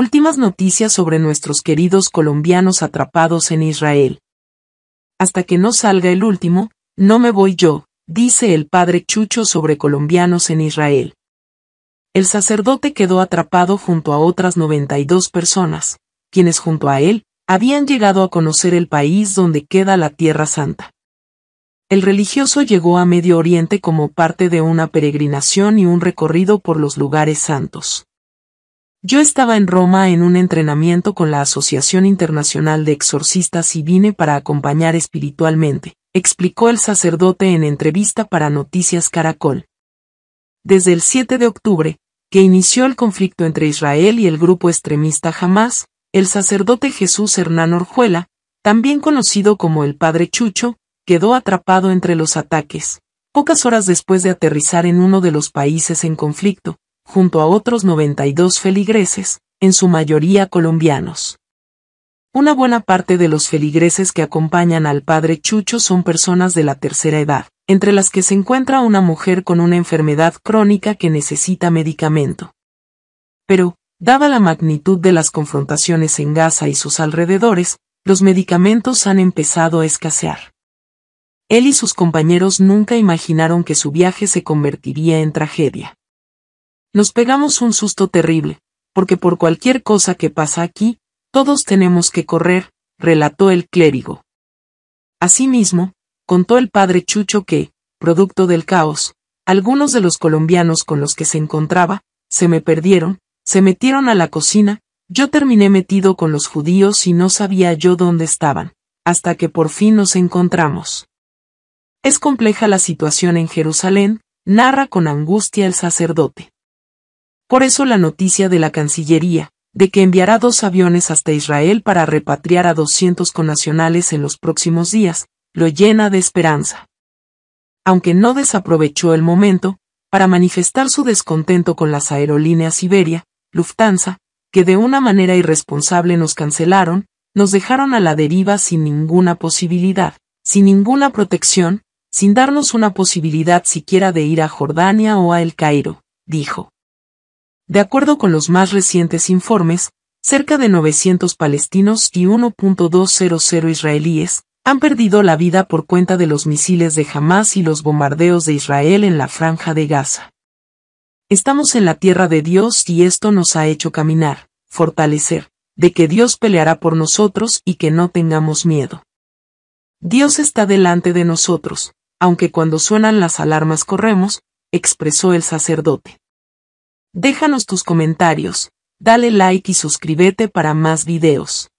Últimas noticias sobre nuestros queridos colombianos atrapados en Israel. Hasta que no salga el último, no me voy yo, dice el padre Chucho sobre colombianos en Israel. El sacerdote quedó atrapado junto a otras 92 personas, quienes junto a él habían llegado a conocer el país donde queda la Tierra Santa. El religioso llegó a Medio Oriente como parte de una peregrinación y un recorrido por los lugares santos. Yo estaba en Roma en un entrenamiento con la Asociación Internacional de Exorcistas y vine para acompañar espiritualmente, explicó el sacerdote en entrevista para Noticias Caracol. Desde el 7 de octubre, que inició el conflicto entre Israel y el grupo extremista Hamas, el sacerdote Jesús Hernán Orjuela, también conocido como el Padre Chucho, quedó atrapado entre los ataques. Pocas horas después de aterrizar en uno de los países en conflicto, junto a otros 92 feligreses, en su mayoría colombianos. Una buena parte de los feligreses que acompañan al padre Chucho son personas de la tercera edad, entre las que se encuentra una mujer con una enfermedad crónica que necesita medicamento. Pero, dada la magnitud de las confrontaciones en Gaza y sus alrededores, los medicamentos han empezado a escasear. Él y sus compañeros nunca imaginaron que su viaje se convertiría en tragedia. Nos pegamos un susto terrible, porque por cualquier cosa que pasa aquí, todos tenemos que correr, relató el clérigo. Asimismo, contó el padre Chucho que, producto del caos, algunos de los colombianos con los que se encontraba, se me perdieron, se metieron a la cocina, yo terminé metido con los judíos y no sabía yo dónde estaban, hasta que por fin nos encontramos. Es compleja la situación en Jerusalén, narra con angustia el sacerdote. Por eso la noticia de la Cancillería, de que enviará dos aviones hasta Israel para repatriar a 200 conacionales en los próximos días, lo llena de esperanza. Aunque no desaprovechó el momento, para manifestar su descontento con las aerolíneas Iberia, Lufthansa, que de una manera irresponsable nos cancelaron, nos dejaron a la deriva sin ninguna posibilidad, sin ninguna protección, sin darnos una posibilidad siquiera de ir a Jordania o a El Cairo, dijo. De acuerdo con los más recientes informes, cerca de 900 palestinos y 1.200 israelíes han perdido la vida por cuenta de los misiles de Hamas y los bombardeos de Israel en la franja de Gaza. Estamos en la tierra de Dios y esto nos ha hecho caminar, fortalecer, de que Dios peleará por nosotros y que no tengamos miedo. Dios está delante de nosotros, aunque cuando suenan las alarmas corremos, expresó el sacerdote. Déjanos tus comentarios, dale like y suscríbete para más videos.